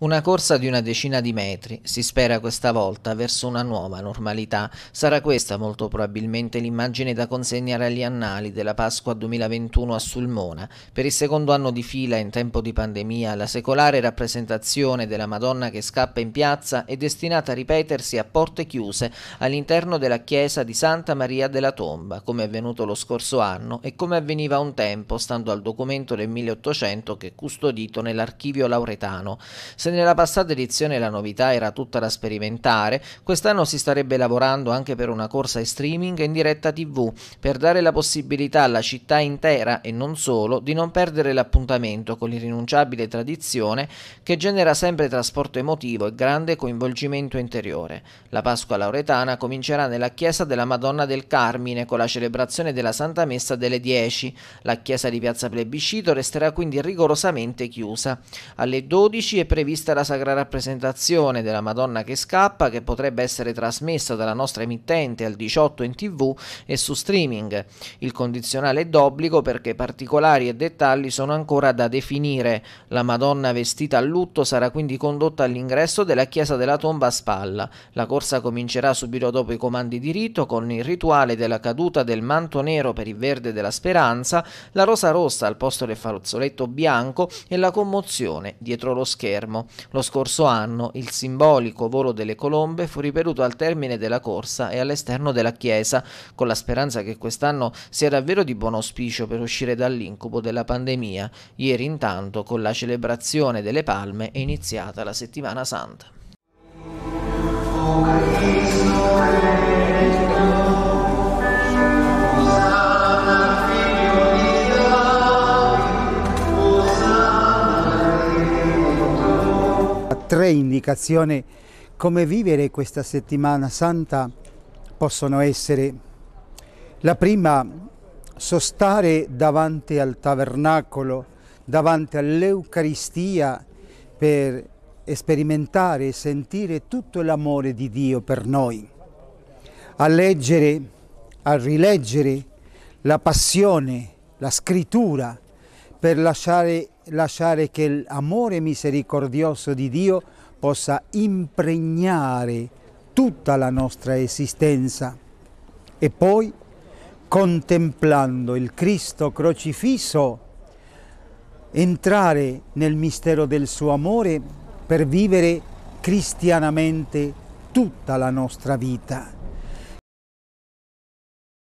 Una corsa di una decina di metri, si spera questa volta, verso una nuova normalità. Sarà questa molto probabilmente l'immagine da consegnare agli annali della Pasqua 2021 a Sulmona. Per il secondo anno di fila, in tempo di pandemia, la secolare rappresentazione della Madonna che scappa in piazza è destinata a ripetersi a porte chiuse all'interno della chiesa di Santa Maria della Tomba, come è avvenuto lo scorso anno e come avveniva un tempo, stando al documento del 1800 che è custodito nell'archivio lauretano. Se nella passata edizione la novità era tutta da sperimentare, quest'anno si starebbe lavorando anche per una corsa in streaming in diretta TV, per dare la possibilità alla città intera e non solo di non perdere l'appuntamento con l'irrinunciabile tradizione che genera sempre trasporto emotivo e grande coinvolgimento interiore. La Pasqua lauretana comincerà nella chiesa della Madonna del Carmine con la celebrazione della Santa Messa delle 10. La chiesa di Piazza Plebiscito resterà quindi rigorosamente chiusa. Alle 12 è prevista vista la sacra rappresentazione della Madonna che scappa, che potrebbe essere trasmessa dalla nostra emittente al 18 in tv e su streaming. Il condizionale è d'obbligo perché particolari e dettagli sono ancora da definire. La Madonna vestita a lutto sarà quindi condotta all'ingresso della chiesa della tomba a spalla. La corsa comincerà subito dopo i comandi di rito con il rituale della caduta del manto nero per il verde della speranza, la rosa rossa al posto del fazzoletto bianco e la commozione dietro lo schermo. Lo scorso anno il simbolico volo delle colombe fu ripetuto al termine della corsa e all'esterno della chiesa, con la speranza che quest'anno sia davvero di buon auspicio per uscire dall'incubo della pandemia. Ieri intanto, con la celebrazione delle palme, è iniziata la settimana santa. tre indicazioni come vivere questa settimana santa possono essere la prima sostare davanti al tabernacolo, davanti all'Eucaristia per sperimentare e sentire tutto l'amore di Dio per noi, a leggere, a rileggere la passione, la scrittura, per lasciare lasciare che l'amore misericordioso di Dio possa impregnare tutta la nostra esistenza e poi contemplando il Cristo crocifisso entrare nel mistero del suo amore per vivere cristianamente tutta la nostra vita.